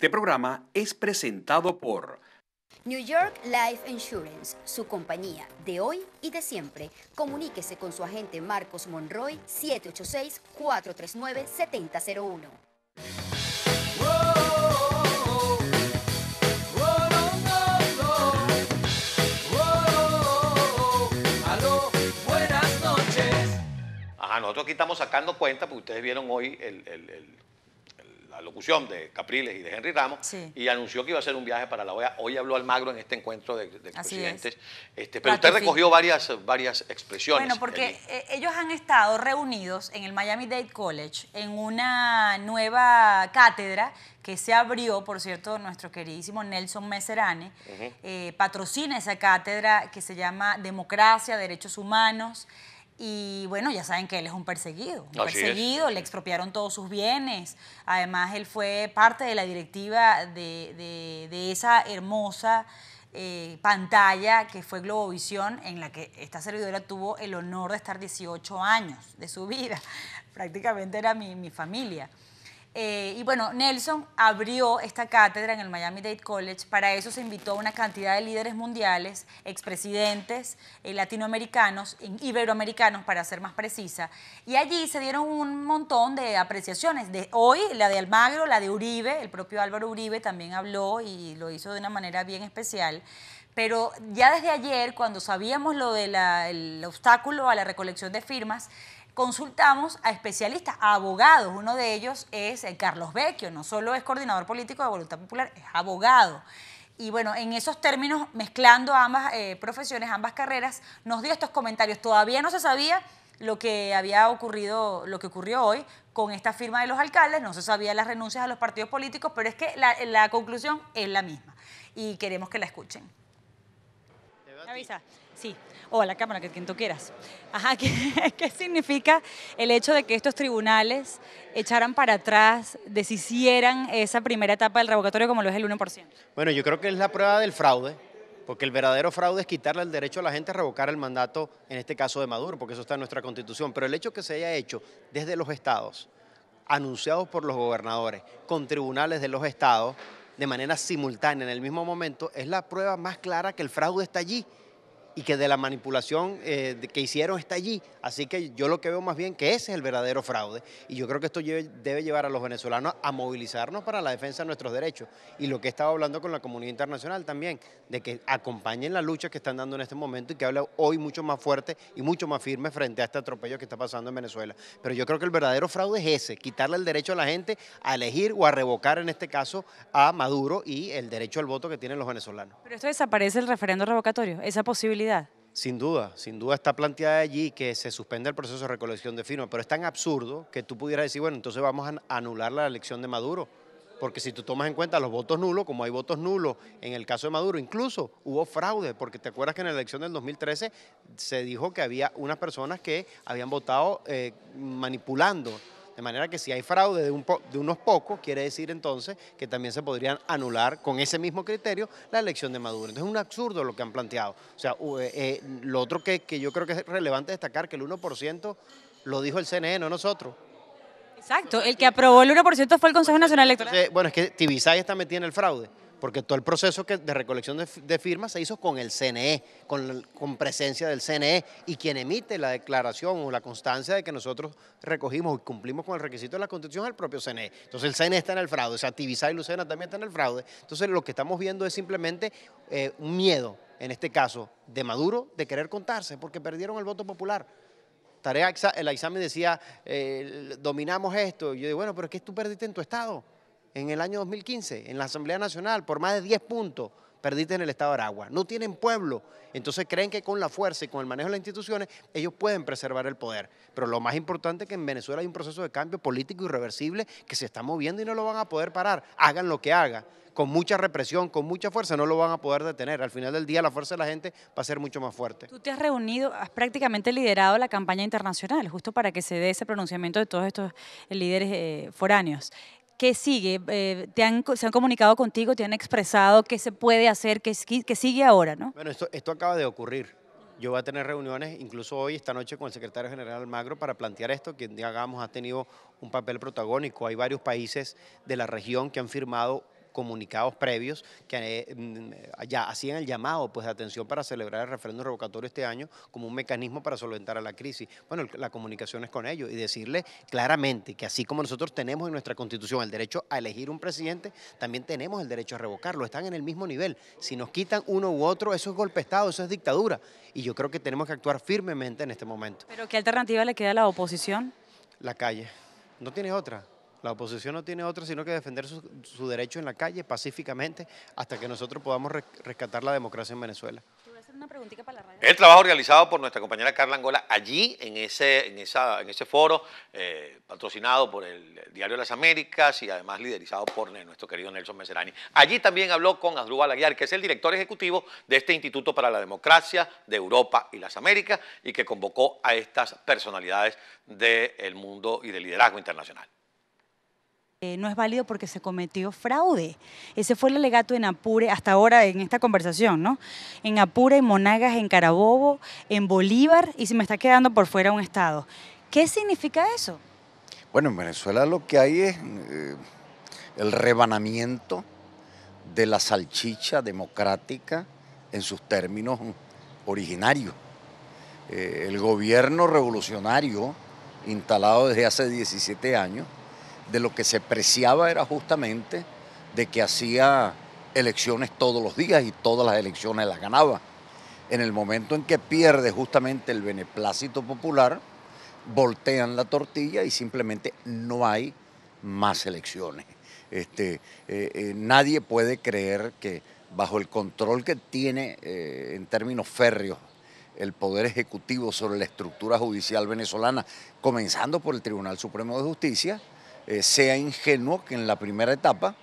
Este programa es presentado por New York Life Insurance, su compañía de hoy y de siempre. Comuníquese con su agente Marcos Monroy 786-439-7001. Ajá, nosotros aquí estamos sacando cuenta, porque ustedes vieron hoy el, el, el la locución de Capriles y de Henry Ramos, y anunció que iba a hacer un viaje para la OEA. Hoy habló Almagro en este encuentro de, presidentes. Este, pero usted recogió varias, varias expresiones. Bueno, porque eh, ellos han estado reunidos en el Miami Dade College en una nueva cátedra que se abrió, por cierto, nuestro queridísimo Nelson Meserane, eh, patrocina esa cátedra que se llama Democracia, Derechos Humanos. Y bueno, ya saben que él es un perseguido. perseguido, le expropiaron todos sus bienes. Además, él fue parte de la directiva de, de, esa hermosa eh, pantalla que fue Globovisión, en la que esta servidora tuvo el honor de estar 18 años de su vida. Prácticamente era mi, mi familia. Eh, y bueno, Nelson abrió esta cátedra en el Miami Dade College. Para eso se invitó a una cantidad de líderes mundiales, expresidentes, eh, latinoamericanos, iberoamericanos para ser más precisa. Y allí se dieron un montón de apreciaciones. De hoy, la de Almagro, la de Uribe, el propio Álvaro Uribe también habló y lo hizo de una manera bien especial. Pero ya desde ayer, cuando sabíamos lo del obstáculo a la recolección de firmas, consultamos a especialistas, a abogados. Uno de ellos es eh, Carlos Vecchio, no solo es coordinador político de Voluntad Popular, es abogado. Y bueno, en esos términos, mezclando ambas eh, profesiones, ambas carreras, nos dio estos comentarios. Todavía no se sabía lo que había ocurrido, lo que ocurrió hoy con esta firma de los alcaldes, no se sabía las renuncias a los partidos políticos, pero es que la conclusión es la misma y queremos que la escuchen avisa? Sí, o a la Cámara, que quien tú quieras. Ajá, ¿qué, ¿qué, significa el hecho de que estos tribunales echaran para atrás, deshicieran esa primera etapa del revocatorio como lo es el 1%? Bueno, yo creo que es la prueba del fraude, porque el verdadero fraude es quitarle el derecho a la gente a revocar el mandato, en este caso de Maduro, porque eso está en nuestra Constitución. Pero el hecho que se haya hecho desde los estados, anunciados por los gobernadores, con tribunales de los estados, de manera simultánea en el mismo momento es la prueba más clara que el fraude está allí y que de la manipulación eh, que hicieron está allí. Así que yo lo que veo más bien que ese es el verdadero fraude. Y yo creo que esto debe llevar a los venezolanos a movilizarnos para la defensa de nuestros derechos. Y lo que he estado hablando con la comunidad internacional también, de que acompañen la lucha que están dando en este momento y que habla hoy mucho más fuerte y mucho más firme frente a este atropello que está pasando en Venezuela. Pero yo creo que el verdadero fraude es ese, quitarle el derecho a la gente a elegir o a revocar en este caso a Maduro y el derecho al voto que tienen los venezolanos. Pero esto desaparece el referendo revocatorio, esa posibilidad sin duda, sin duda está planteada allí que se suspenda el proceso de recolección de firmas, pero es tan absurdo que tú pudieras decir, bueno, entonces vamos a anular la elección de Maduro, porque si tú tomas en cuenta los votos nulos, como hay votos nulos en el caso de Maduro, incluso hubo fraude, porque te acuerdas que en la elección del 2013 se dijo que había unas personas que habían votado eh, manipulando de manera que si hay fraude de, un de unos pocos, quiere decir entonces que también se podrían anular con ese mismo criterio la elección de Maduro. Entonces es un absurdo lo que han planteado. O sea, eh, eh, lo otro que, que yo creo que es relevante destacar, que el 1% lo dijo el CNE, no nosotros. Exacto, el que aprobó el 1% fue el Consejo Nacional Electoral. bueno, es que Tibisay está metida en el fraude porque todo el proceso que de recolección de, firmas se hizo con el CNE, con, presencia del CNE, y quien emite la declaración o la constancia de que nosotros recogimos y cumplimos con el requisito de la Constitución es el propio CNE. Entonces el CNE está en el fraude, o sea, y Lucena también están en el fraude. Entonces lo que estamos viendo es simplemente eh, un miedo, en este caso, de Maduro de querer contarse, porque perdieron el voto popular tarea, el examen decía, eh, dominamos esto. y Yo digo, bueno, pero es que tú perdiste en tu estado en el año 2015 en la Asamblea Nacional por más de 10 puntos perdiste en el estado de Aragua. No tienen pueblo. Entonces creen que con la fuerza y con el manejo de las instituciones ellos pueden preservar el poder. Pero lo más importante es que en Venezuela hay un proceso de cambio político irreversible que se está moviendo y no lo van a poder parar. Hagan lo que hagan. Con mucha represión, con mucha fuerza, no lo van a poder detener. Al final del día la fuerza de la gente va a ser mucho más fuerte. Tú te has reunido, has prácticamente liderado la campaña internacional, justo para que se dé ese pronunciamiento de todos estos eh, líderes eh, foráneos. ¿Qué sigue? Eh, ¿Se han comunicado contigo? ¿Te han expresado qué se puede hacer? ¿Qué, sigue ahora? ¿no? Bueno, esto, esto acaba de ocurrir. Yo voy a tener reuniones, incluso hoy, esta noche, con el secretario general Magro para plantear esto, que hagamos ha tenido un papel protagónico. Hay varios países de la región que han firmado comunicados previos que eh, mm, ya hacían el llamado pues, de atención para celebrar el referéndum revocatorio este año como un mecanismo para solventar a la crisis. Bueno, la comunicación es con ellos y decirle claramente que así como nosotros tenemos en nuestra constitución el derecho a elegir un presidente, también tenemos el derecho a revocarlo, están en el mismo nivel. Si nos quitan uno u otro, eso es golpe de Estado, eso es dictadura. Y yo creo que tenemos que actuar firmemente en este momento. ¿Pero qué alternativa le queda a la oposición? La calle. No tiene otra. La oposición no tiene otra sino que defender su, derecho en la calle pacíficamente hasta que nosotros podamos rescatar la democracia en Venezuela. El trabajo realizado por nuestra compañera Carla Angola allí en ese, foro, eh, patrocinado por el Diario de las Américas y además liderizado por nuestro querido Nelson Meserani. Allí también habló con Asdrúbal Aguiar, que es el director ejecutivo de este Instituto para la Democracia de Europa y las Américas y que convocó a estas personalidades del mundo y del liderazgo internacional. Eh, no es válido porque se cometió fraude. Ese fue el alegato en Apure, hasta ahora en esta conversación, ¿no? En Apure, en Monagas, en Carabobo, en Bolívar y se me está quedando por fuera un estado. ¿Qué significa eso? Bueno, en Venezuela lo que hay es eh, el rebanamiento de la salchicha democrática en sus términos originarios. Eh, el gobierno revolucionario instalado desde hace 17 años de lo que se preciaba era justamente de que hacía elecciones todos los días y todas las elecciones las ganaba. En el momento en que pierde justamente el beneplácito popular, voltean la tortilla y simplemente no hay más elecciones. Este, eh, eh, nadie puede creer que bajo el control que tiene eh, en términos férreos el Poder Ejecutivo sobre la estructura judicial venezolana, comenzando por el Tribunal Supremo de Justicia, eh, sea ingenuo que en la primera etapa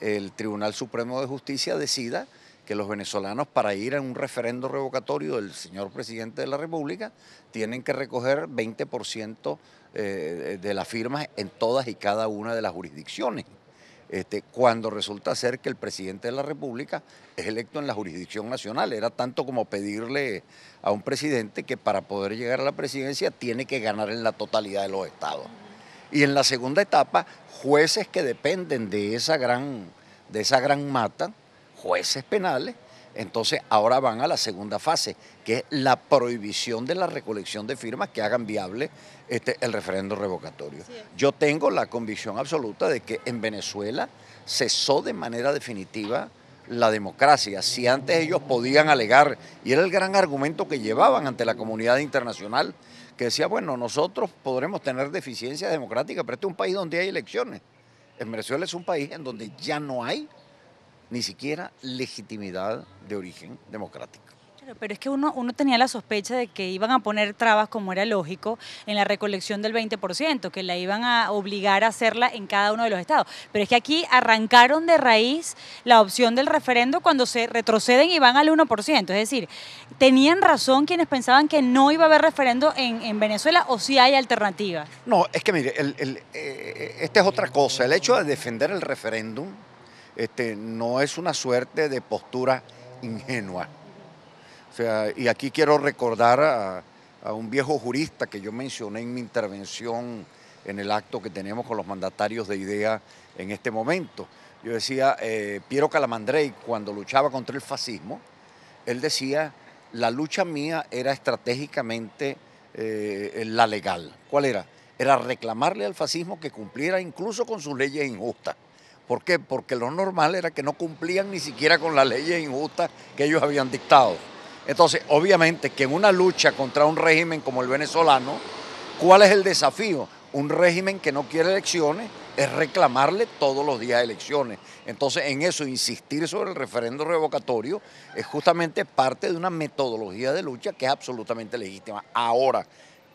el Tribunal Supremo de Justicia decida que los venezolanos para ir a un referendo revocatorio del señor presidente de la República tienen que recoger 20% eh, de las firmas en todas y cada una de las jurisdicciones. Este, cuando resulta ser que el presidente de la República es electo en la jurisdicción nacional. Era tanto como pedirle a un presidente que para poder llegar a la presidencia tiene que ganar en la totalidad de los estados. Y en la segunda etapa, jueces que dependen de esa gran, de esa gran mata, jueces penales, entonces ahora van a la segunda fase, que es la prohibición de la recolección de firmas que hagan viable este, el referendo revocatorio. Yo tengo la convicción absoluta de que en Venezuela cesó de manera definitiva la democracia. Si antes ellos podían alegar, y era el gran argumento que llevaban ante la comunidad internacional, que decía, bueno, nosotros podremos tener deficiencias democráticas, pero este es un país donde hay elecciones. En Venezuela es un país en donde ya no hay ni siquiera legitimidad de origen democrático. Pero es que uno, tenía la sospecha de que iban a poner trabas, como era lógico, en la recolección del 20%, que la iban a obligar a hacerla en cada uno de los estados. Pero es que aquí arrancaron de raíz la opción del referendo cuando se retroceden y van al 1%. Es decir, ¿tenían razón quienes pensaban que no iba a haber referendo en, Venezuela o si hay alternativas? No, es que mire, eh, esta es otra cosa. El hecho de defender el referéndum este, no es una suerte de postura ingenua y aquí quiero recordar a, un viejo jurista que yo mencioné en mi intervención en el acto que tenemos con los mandatarios de idea en este momento. Yo decía, eh, Piero Calamandrei, cuando luchaba contra el fascismo, él decía, la lucha mía era estratégicamente eh, la legal. ¿Cuál era? Era reclamarle al fascismo que cumpliera incluso con sus leyes injustas. ¿Por qué? Porque lo normal era que no cumplían ni siquiera con las leyes injustas que ellos habían dictado. Entonces, obviamente que en una lucha contra un régimen como el venezolano, ¿cuál es el desafío? Un régimen que no quiere elecciones es reclamarle todos los días elecciones. Entonces, en eso, insistir sobre el referendo revocatorio es justamente parte de una metodología de lucha que es absolutamente legítima. Ahora,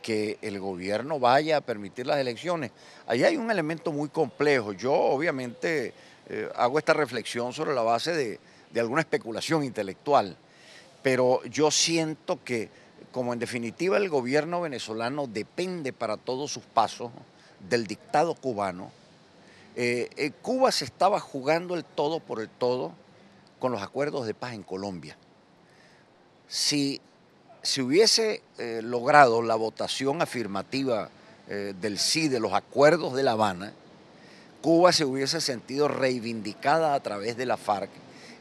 que el gobierno vaya a permitir las elecciones, ahí hay un elemento muy complejo. Yo, obviamente, eh, hago esta reflexión sobre la base de alguna especulación intelectual pero yo siento que como en definitiva el gobierno venezolano depende para todos sus pasos del dictado cubano, eh, eh, Cuba se estaba jugando el todo por el todo con los acuerdos de paz en Colombia. Si se hubiese eh, logrado la votación afirmativa del sí de los acuerdos de La Habana, Cuba se hubiese sentido reivindicada a través de la FARC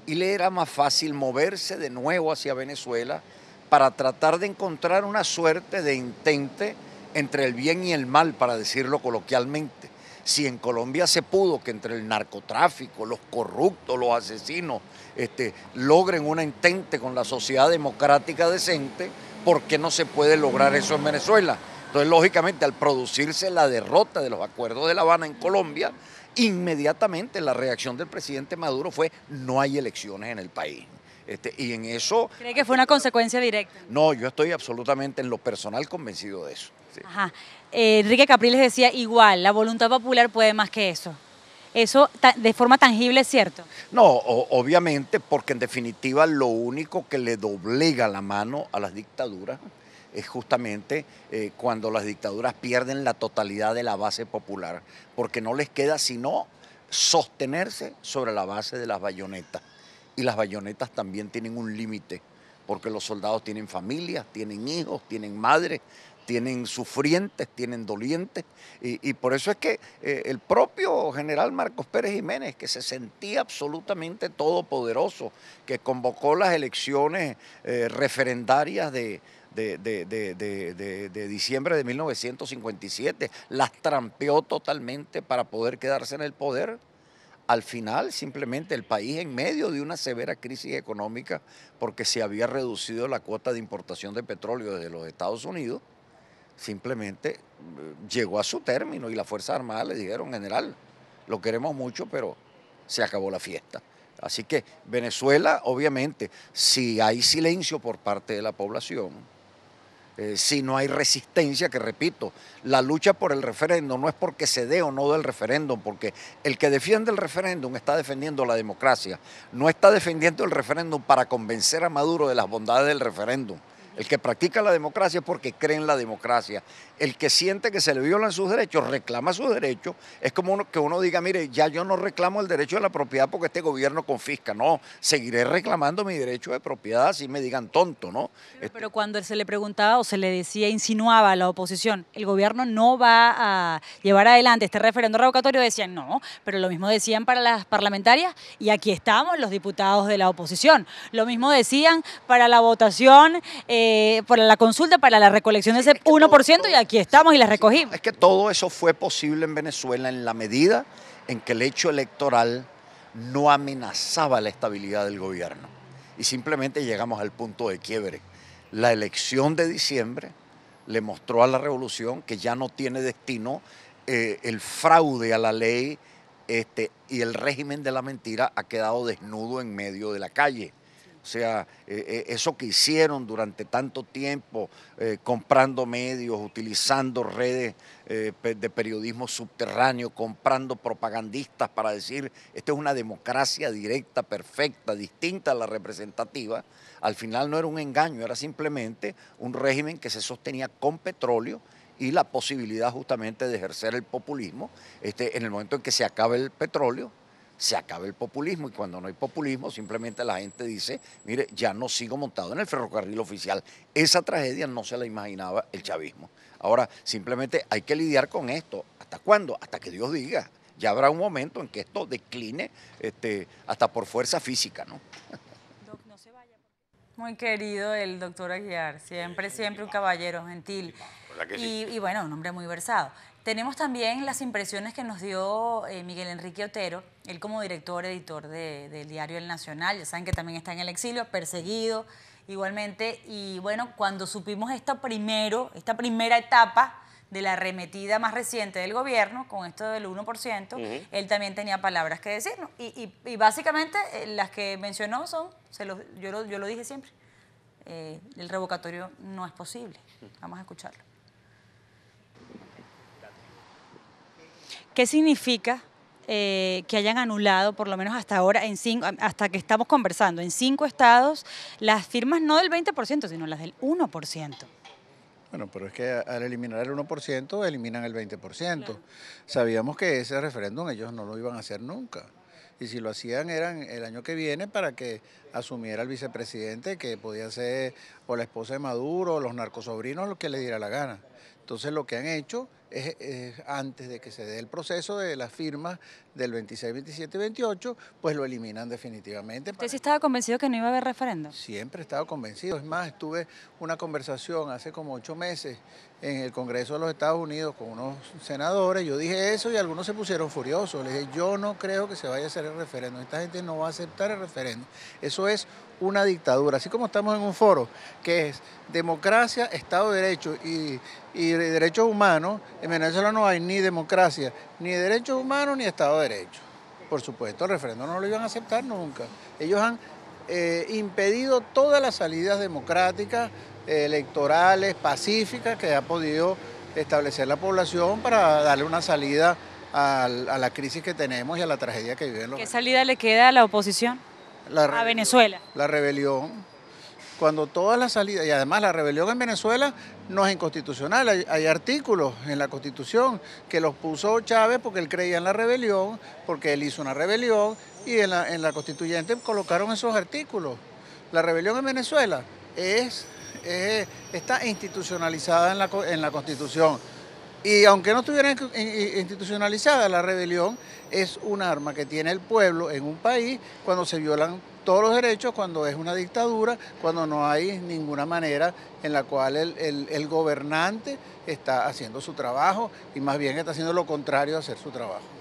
y le era más fácil moverse de nuevo hacia Venezuela para tratar de encontrar una suerte de intente entre el bien y el mal, para decirlo coloquialmente. Si en Colombia se pudo que entre el narcotráfico, los corruptos, los asesinos, este, logren una intente con la sociedad democrática decente, ¿por qué no se puede lograr eso en Venezuela? Entonces, lógicamente, al producirse la derrota de los acuerdos de La Habana en Colombia, Inmediatamente la reacción del presidente Maduro fue no hay elecciones en el país. Este, y en eso... ¿Cree que fue una consecuencia directa? No, yo estoy absolutamente en lo personal convencido de eso. Ajá. Eh, Enrique Capriles decía igual, la voluntad popular puede más que eso. ¿Eso de forma tangible es cierto? No, obviamente, porque en definitiva lo único que le doblega la mano a las dictaduras es justamente eh, cuando las dictaduras pierden la totalidad de la base popular, porque no les queda sino sostenerse sobre la base de las bayonetas. Y las bayonetas también tienen un límite, porque los soldados tienen familias, tienen hijos, tienen madres, tienen sufrientes, tienen dolientes, y, por eso es que eh, el propio general Marcos Pérez Jiménez, que se sentía absolutamente todopoderoso, que convocó las elecciones eh, referendarias de, de, de, de, diciembre de 1957, las trampeó totalmente para poder quedarse en el poder. Al final, simplemente el país en medio de una severa crisis económica, porque se había reducido la cuota de importación de petróleo desde los Estados Unidos, simplemente eh, llegó a su término y las Fuerzas Armadas le dijeron, general, lo queremos mucho, pero se acabó la fiesta. Así que Venezuela, obviamente, si hay silencio por parte de la población, eh, si no hay resistencia, que repito, la lucha por el referéndum no es porque se dé o no del referéndum, porque el que defiende el referéndum está defendiendo la democracia, no está defendiendo el referéndum para convencer a Maduro de las bondades del referéndum. El que practica la democracia es porque cree en la democracia. El que siente que se le violan sus derechos, reclama sus derechos. Es como que uno diga, mire, ya yo no reclamo el derecho de la propiedad porque este gobierno confisca. No, seguiré reclamando mi derecho de propiedad si me digan tonto, ¿no? Pero, cuando se le preguntaba o se le decía, insinuaba a la oposición, el gobierno no va a llevar adelante este referendo revocatorio, decían no, pero lo mismo decían para las parlamentarias y aquí estamos los diputados de la oposición. Lo mismo decían para la votación... Eh, eh, por la consulta, para la recolección de ese 1% y aquí estamos y la recogimos. Es que todo eso fue posible en Venezuela en la medida en que el hecho electoral no amenazaba la estabilidad del gobierno. Y simplemente llegamos al punto de quiebre. La elección de diciembre le mostró a la revolución que ya no tiene destino eh, el fraude a la ley este, y el régimen de la mentira ha quedado desnudo en medio de la calle. O sea, eh, eh, eso que hicieron durante tanto tiempo, eh, comprando medios, utilizando redes de periodismo subterráneo, comprando propagandistas para decir, esto es una democracia directa, perfecta, distinta a la representativa, al final no era un engaño, era simplemente un régimen que se sostenía con petróleo y la posibilidad justamente de ejercer el populismo este, en el momento en que se acabe el petróleo se acaba el populismo y cuando no hay populismo simplemente la gente dice, mire, ya no sigo montado en el ferrocarril oficial. Esa tragedia no se la imaginaba el chavismo. Ahora simplemente hay que lidiar con esto. ¿Hasta cuándo? Hasta que Dios diga. Ya habrá un momento en que esto decline este, hasta por fuerza física, ¿no? Muy querido el doctor Aguiar, siempre, siempre un caballero gentil. y bueno, un hombre muy versado. Tenemos también las impresiones que nos dio eh, Miguel Enrique Otero, él como director, editor del de, diario El Nacional, ya saben que también está en el exilio, perseguido igualmente, y bueno, cuando supimos esta, primero, esta primera etapa de la arremetida más reciente del gobierno, con esto del 1%, él también tenía palabras que decirnos, y, básicamente eh, las que mencionó son, se los, yo, lo, yo lo dije siempre, eh, el revocatorio no es posible, vamos a escucharlo. ¿Qué significa eh, que hayan anulado, por lo menos hasta ahora, en cinco, hasta que estamos conversando, en cinco estados, las firmas no del 20%, sino las del 1%? Bueno, pero es que al eliminar el 1%, eliminan el 20%. Sabíamos que ese referéndum ellos no lo iban a hacer nunca. Y si lo hacían eran el año que viene para que asumiera el vicepresidente, que podía ser o la esposa de Maduro, o los narcosobrinos, lo que le diera la gana. Entonces lo que han hecho es, antes de que se dé el proceso de las firma del 26, 27 y 28, pues lo eliminan definitivamente. ¿Usted sí estaba convencido que no iba a haber referendo? Siempre he estado convencido. Es más, estuve una conversación hace como ocho meses en el Congreso de los Estados Unidos con unos senadores. Yo dije eso y algunos se pusieron furiosos. Les dije, yo no creo que se vaya a hacer el referendo. Esta gente no va a aceptar el referendo. Eso es una dictadura. Así como estamos en un foro que es democracia, Estado de Derecho y, y derechos humanos, en Venezuela no hay ni democracia, ni derechos humanos, ni Estado de Derecho. Por supuesto, el referendo no lo iban a aceptar nunca. Ellos han eh, impedido todas las salidas democráticas, electorales, pacíficas que ha podido establecer la población para darle una salida a, la crisis que tenemos y a la tragedia que viven los... ¿Qué salida le queda a la oposición? a Venezuela. La rebelión cuando todas las salidas, y además la rebelión en Venezuela no es inconstitucional, hay, artículos en la Constitución que los puso Chávez porque él creía en la rebelión, porque él hizo una rebelión, y en la, constituyente colocaron esos artículos. La rebelión en Venezuela es, está institucionalizada en la Constitución. Y aunque no estuviera institucionalizada la rebelión, es un arma que tiene el pueblo en un país cuando se violan todos los derechos, cuando es una dictadura, cuando no hay ninguna manera en la cual el, gobernante está haciendo su trabajo y más bien está haciendo lo contrario de hacer su trabajo.